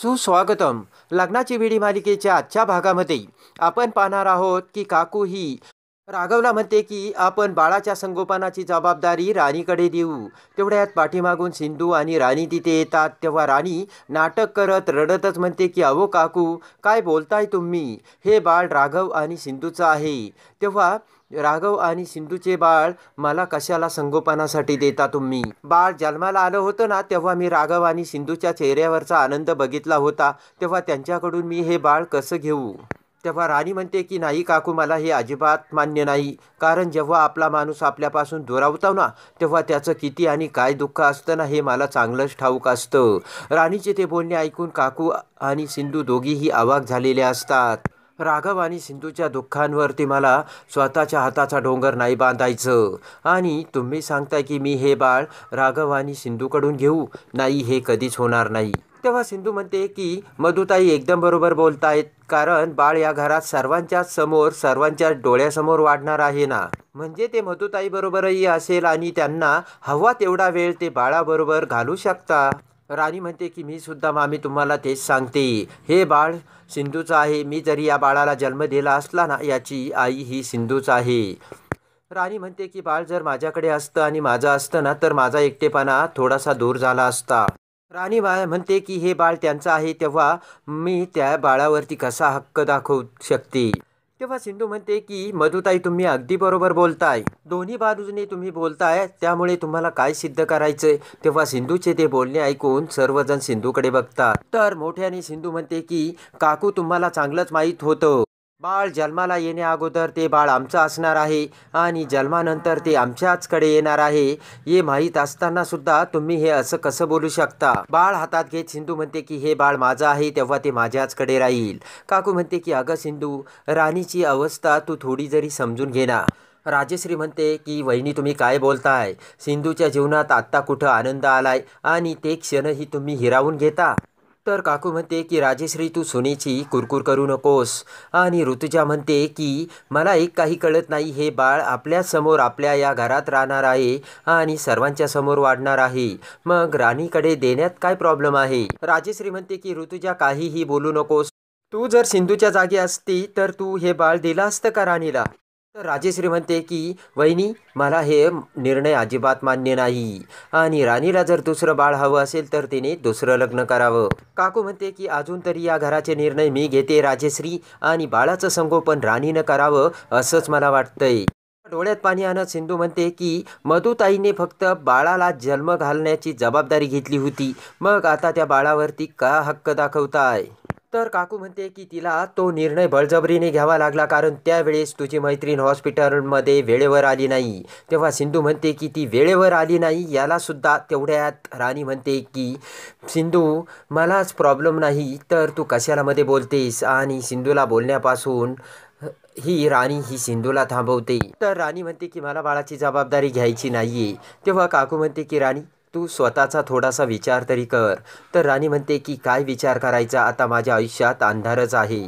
सुस्वागतम लग्नाची विडी मालिकेच्या आजच्या भागामध्ये आपण पाहणार आहोत की काकू ही राघवला म्हणते की आपण बाळाच्या संगोपनाची जबाबदारी राणीकडे देऊ तेवढ्यात पाठीमागून सिंधू आणि राणी तिथे येतात तेव्हा राणी नाटक करत रडतच म्हणते की अहो काकू काय बोलताय तुम्ही हे बाळ राघव आणि सिंधूचं आहे तेव्हा राघव आणि सिंधूचे बाळ मला कशाला संगोपनासाठी देता तुम्ही बाळ जन्माला आलं होतं ना तेव्हा मी राघव आणि सिंधूच्या चेहऱ्यावरचा आनंद बघितला होता तेव्हा त्यांच्याकडून मी हे बाळ कसं घेऊ तेव्हा राणी म्हणते की नाही काकू मला हे अजिबात मान्य नाही कारण जेव्हा आपला माणूस आपल्यापासून दुरावतो ना तेव्हा त्याचं किती आणि काय दुःख असतं ना हे मला चांगलंच ठाऊक असतं राणीचे ते बोलणे ऐकून काकू आणि सिंधू दोघीही आवाक झालेले असतात राघव आणि सिंधूच्या दुःखांवरती मला स्वतःच्या हाताचा डोंगर नाही बांधायचं आणि तुम्ही सांगताय की मी हे बाळ राघव आणि सिंधूकडून घेऊ नाही हे कधीच होणार नाही तेव्हा सिंधू म्हणते की मधुताई एकदम बरोबर बोलत आहेत कारण बाळ या घरात सर्वांच्या समोर सर्वांच्या डोळ्यासमोर वाढणार आहे ना म्हणजे ते मधुताई बरोबरही असेल आणि त्यांना हवा तेवढा वेळ ते बाळाबरोबर घालू शकता राणी म्हणते की मी सुद्धा मामी तुम्हाला तेच सांगते हे बाळ सिंधूचं आहे मी जरी या बाळाला जन्म दिला असला ना याची आई ही सिंधूच आहे राणी म्हणते की बाळ जर माझ्याकडे असतं आणि माझं असतं ना तर माझा एकटेपणा थोडासा दूर झाला असता राणी बाळ म्हणते की हे बाळ त्यांचं आहे तेव्हा मी त्या बाळावरती कसा हक्क दाखवू शकते तेव्हा सिंधू म्हणते की मधुताई तुम्ही अगदी बरोबर बोलताय दोन्ही बाजूने तुम्ही बोलताय त्यामुळे तुम्हाला काय सिद्ध करायचंय तेव्हा सिंधूचे ते बोलणे ऐकून सर्वजण सिंधूकडे बघतात तर मोठ्याने सिंधू म्हणते की काकू तुम्हाला चांगलंच माहीत होतं बाळ जन्माला अगोदर ते बाळ आमचं असणार आहे आणि जन्मानंतर ते आमच्याचकडे येणार आहे हे माहीत असताना सुद्धा तुम्ही हे असं कसं बोलू शकता बाळ हातात घेत सिंधू म्हणते की हे बाळ माझं आहे तेव्हा ते माझ्याचकडे राहील काकू म्हणते की अगं सिंधू राणीची अवस्था तू थोडी जरी समजून घेणार राजश्री म्हणते की वहिनी तुम्ही काय बोलताय सिंधूच्या जीवनात आत्ता कुठं आनंद आलाय आणि ते क्षणही तुम्ही हिरावून घेता तर काकू म्हणते की राजेश्री तू सुनेची कुरकुर करू नकोस आणि ऋतुजा म्हणते की मला एक काही कळत नाही हे बाळ आपल्या समोर आपल्या या घरात राहणार आहे आणि सर्वांच्या समोर वाढणार आहे मग राणीकडे देण्यात काय प्रॉब्लेम आहे राजेश्री म्हणते की ऋतुजा काहीही बोलू नकोस तू जर सिंधूच्या जागी असती तर तू हे बाळ दिलं असतं का राणीला तर राजेश्री म्हणते की वहिनी मला हे निर्णय अजिबात मान्य नाही आणि राणीला जर दुसरं बाळ हवं असेल तर तिने दुसरं लग्न करावं काकू म्हणते की अजून तरी या घराचे निर्णय मी घेते राजेश्री आणि बाळाचं संगोपन राणीनं करावं असंच मला वाटतंय डोळ्यात पाणी आणत सिंधू म्हणते की मधुताईने फक्त बाळाला जन्म घालण्याची जबाबदारी घेतली होती मग आता त्या बाळावरती का हक्क दाखवताय तर काकू म्हणते की तिला तो निर्णय बळजबरीने घ्यावा लागला कारण त्यावेळेस तुझी मैत्रीण हॉस्पिटलमध्ये वेळेवर आली नाही तेव्हा सिंधू म्हणते की ती वेळेवर आली नाही यालासुद्धा तेवढ्यात राणी म्हणते की सिंधू मलाच प्रॉब्लेम नाही तर तू कशालामध्ये बोलतेस आणि सिंधूला बोलण्यापासून ही राणी ही सिंधूला थांबवते तर राणी म्हणते की मला बाळाची जबाबदारी घ्यायची नाही आहे तेव्हा काकू म्हणते की राणी तू स्वतःचा थोडासा विचार तरी कर तर राणी म्हणते की काय विचार करायचा आता माझ्या आयुष्यात अंधारच आहे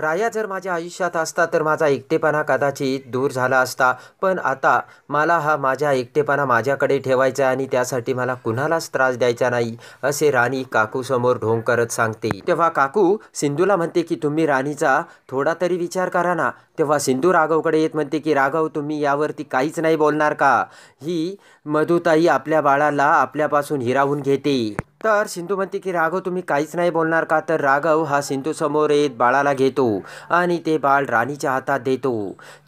राया जर माझ्या आयुष्यात असता तर माझा एकटेपणा कदाचित दूर झाला असता पण आता मला हा माझ्या एकटेपणा माझ्याकडे ठेवायचा आणि त्यासाठी मला कुणालाच त्रास द्यायचा नाही असे राणी काकूसमोर ढोंग करत सांगते तेव्हा काकू सिंधूला म्हणते की तुम्ही राणीचा थोडा तरी विचार करा ना तेव्हा सिंधू राघवकडे येत म्हणते की राघव तुम्ही यावरती काहीच नाही बोलणार का ही मधुताई आपल्या बाळाला आपल्यापासून हिरावून घेते तर सिंधू म्हणते की राघव तुम्ही काहीच नाही बोलणार का तर राघव हा सिंधूसमोर येत बाळाला घेतो आणि ते बाळ राणीच्या हातात देतो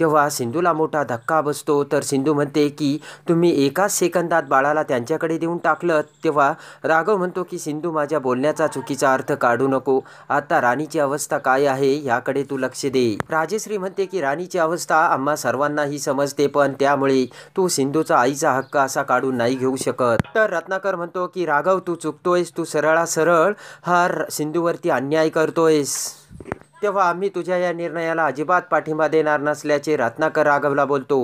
तेव्हा सिंधूला मोठा धक्का बसतो तर सिंधू म्हणते की तुम्ही एकाच सेकंदात बाळाला त्यांच्याकडे देऊन टाकलं तेव्हा राघव म्हणतो की सिंधू माझ्या बोलण्याचा चुकीचा अर्थ काढू नको आता राणीची अवस्था काय आहे याकडे तू लक्ष दे राजेश्री म्हणते की राणीची अवस्था आम्हा सर्वांनाही समजते पण त्यामुळे तू सिंधूचा आईचा हक्क असा काढून नाही घेऊ शकत तर रत्नाकर म्हणतो की राघव तू चुक लुटतोयस तू सरळा सरळ हा सिंधूवरती अन्याय करतोयस तेव्हा आम्ही तुझ्या या निर्णयाला अजिबात पाठिंबा देणार नसल्याचे रत्नाकर राघवला बोलतो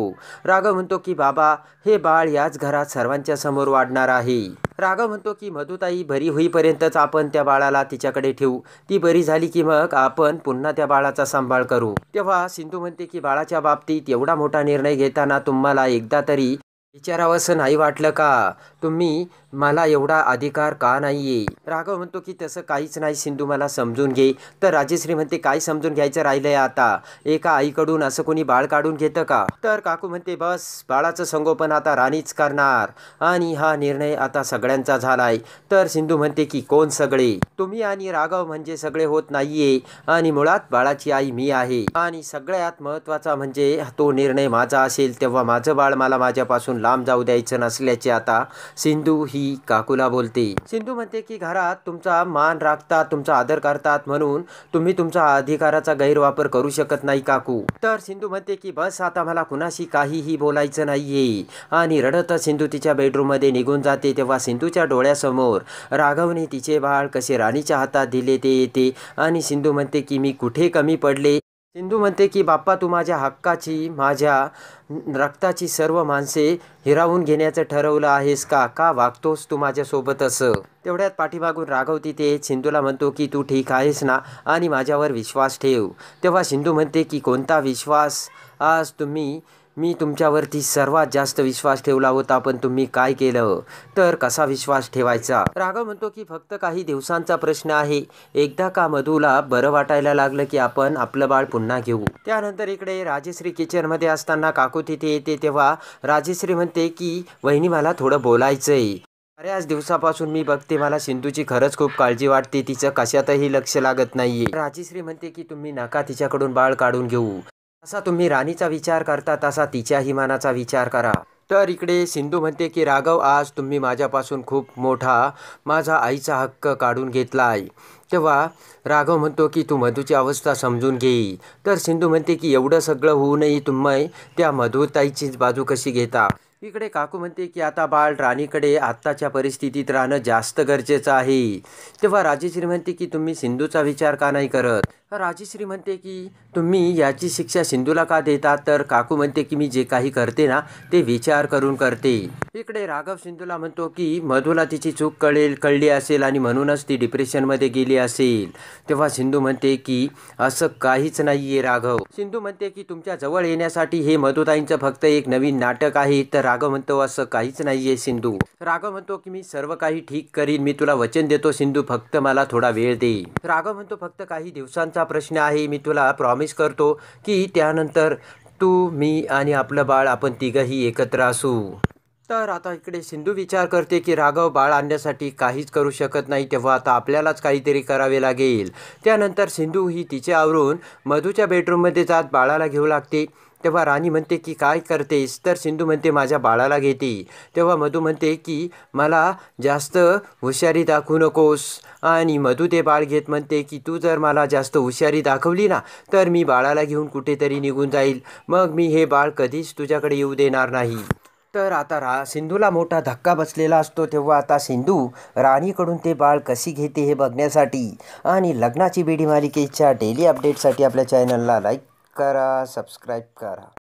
राघव म्हणतो की बाबा हे बाळ याच घरात सर्वांच्या समोर वाढणार आहे राघव म्हणतो की मधुताई बरी होईपर्यंतच आपण त्या बाळाला तिच्याकडे ठेवू ती बरी झाली की मग आपण पुन्हा त्या बाळाचा सांभाळ करू तेव्हा सिंधू म्हणते की बाळाच्या बाबतीत एवढा मोठा निर्णय घेताना तुम्हाला एकदा तरी असं नाही वाटलं का तुम्ही मला एवढा अधिकार का नाही आहे राघव म्हणतो की तसं काहीच नाही सिंधू मला समजून घे तर राजेश्री म्हणते काय समजून घ्यायचं राहिलंय आता एका आईकडून असं कोणी बाळ काढून घेतं का तर काकू म्हणते बस बाळाचं संगोपन आता राणीच करणार आणि हा निर्णय आता सगळ्यांचा झालाय तर सिंधू म्हणते की कोण सगळे तुम्ही आणि राघव म्हणजे सगळे होत नाहीये आणि मुळात बाळाची आई मी आहे आणि सगळ्यात महत्त्वाचा म्हणजे तो निर्णय माझा असेल तेव्हा माझं बाळ मला माझ्यापासून लांब जाऊ द्यायचं नसल्याचे आता सिंधू ही ती काकूला बोलते सिंधू म्हणते की घरात तुमचा मान राखतात तुमचा आदर करतात म्हणून तुम्ही तुमच्या अधिकाराचा गैरवापर करू शकत नाही काकू तर सिंधू म्हणते की बस आता मला कुणाशी काहीही बोलायचं नाहीये आणि रडत सिंधू तिच्या बेडरूममध्ये निघून जाते तेव्हा सिंधूच्या डोळ्यासमोर राघवने तिचे बाळ कसे राणीच्या हातात दिले ते येते आणि सिंधू म्हणते की मी कुठे कमी पडले सिंधू म्हणते की बाप्पा तू माझ्या हक्काची माझ्या रक्ताची सर्व माणसे हिरावून घेण्याचं ठरवलं आहेस का का वागतोस तू माझ्यासोबत असं तेवढ्यात पाठीमागून राघव तिथे सिंधूला म्हणतो की तू ठीक आहेस ना आणि माझ्यावर विश्वास ठेव तेव्हा सिंधू म्हणते की कोणता विश्वास आज तुम्ही मी तुमच्यावरती सर्वात जास्त विश्वास ठेवला होता पण तुम्ही काय केलं तर कसा विश्वास ठेवायचा राघव म्हणतो की फक्त काही दिवसांचा प्रश्न आहे एकदा का मधूला बरं वाटायला लागलं की आपण आपलं बाळ पुन्हा घेऊ त्यानंतर इकडे राजेश्री किचनमध्ये असताना काकू तिथे येते तेव्हा राजेश्री म्हणते की वहिनी मला थोडं बोलायचंय बऱ्याच दिवसापासून मी बघते मला सिंधूची खरंच खूप काळजी वाटते तिचं कशातही लक्ष लागत नाहीये राजेश्री म्हणते की तुम्ही नका तिच्याकडून बाळ काढून घेऊ असा तुम्ही राणीचा विचार करता तसा तिच्या मानाचा विचार करा तर इकडे सिंधू म्हणते की राघव आज तुम्ही माझ्यापासून खूप मोठा माझा आईचा हक्क काढून घेतला आहे तेव्हा राघव म्हणतो की तू मधूची अवस्था समजून घेई तर सिंधू म्हणते की एवढं सगळं होऊनही तुम्ही त्या मधुताईची बाजू कशी घेता इकडे काकू म्हणते की आता बाळ राणीकडे आत्ताच्या परिस्थितीत राहणं जास्त गरजेचं आहे तेव्हा राजेश्री म्हणते की तुम्ही सिंधूचा विचार का नाही करत राजेश्री म्हणते की तुम्ही याची शिक्षा सिंधूला का देतात तर काकू म्हणते की मी जे काही करते ना ते विचार करून करते इकडे राघव सिंधूला म्हणतो की मधूला तिची चूक कळेल कळली असेल आणि म्हणूनच ती डिप्रेशनमध्ये गेली असेल तेव्हा सिंधू म्हणते की असं काहीच नाहीये राघव सिंधू म्हणते की तुमच्या जवळ येण्यासाठी हे मधुताईंचं फक्त एक नवीन नाटक आहे तर राघव म्हणतो असं काहीच नाही आहे सिंधू राघव म्हणतो की मी सर्व काही ठीक करीन मी तुला वचन देतो सिंधू फक्त मला थोडा वेळ दे राघव म्हणतो फक्त काही दिवसांचा प्रश्न आहे मी तुला प्रॉमिस करतो की त्यानंतर तू मी आणि आपलं बाळ आपण तिघंही एकत्र असू तर आता इकडे सिंधू विचार करते की राघव बाळ आणण्यासाठी काहीच करू शकत नाही तेव्हा आता आपल्यालाच काहीतरी करावे लागेल त्यानंतर सिंधू ही तिचे आवरून मधूच्या बेडरूममध्ये जात बाळाला घेऊ लागते तेव्हा राणी म्हणते की काय करतेस तर सिंधू म्हणते माझ्या बाळाला घेते तेव्हा मधू म्हणते की मला जास्त हुशारी दाखवू नकोस आणि मधू ते बाळ घेत म्हणते की तू जर मला जास्त हुशारी दाखवली ना तर मी बाळाला घेऊन कुठेतरी निघून जाईल मग मी हे बाळ कधीच तुझ्याकडे येऊ देणार नाही तर आता रा सिंधूला मोठा धक्का बसलेला असतो तेव्हा आता सिंधू राणीकडून ते बाळ कशी घेते हे बघण्यासाठी आणि लग्नाची बेडी मालिकेच्या डेली अपडेटसाठी आपल्या चॅनलला लाईक करा सबस्क्राईब करा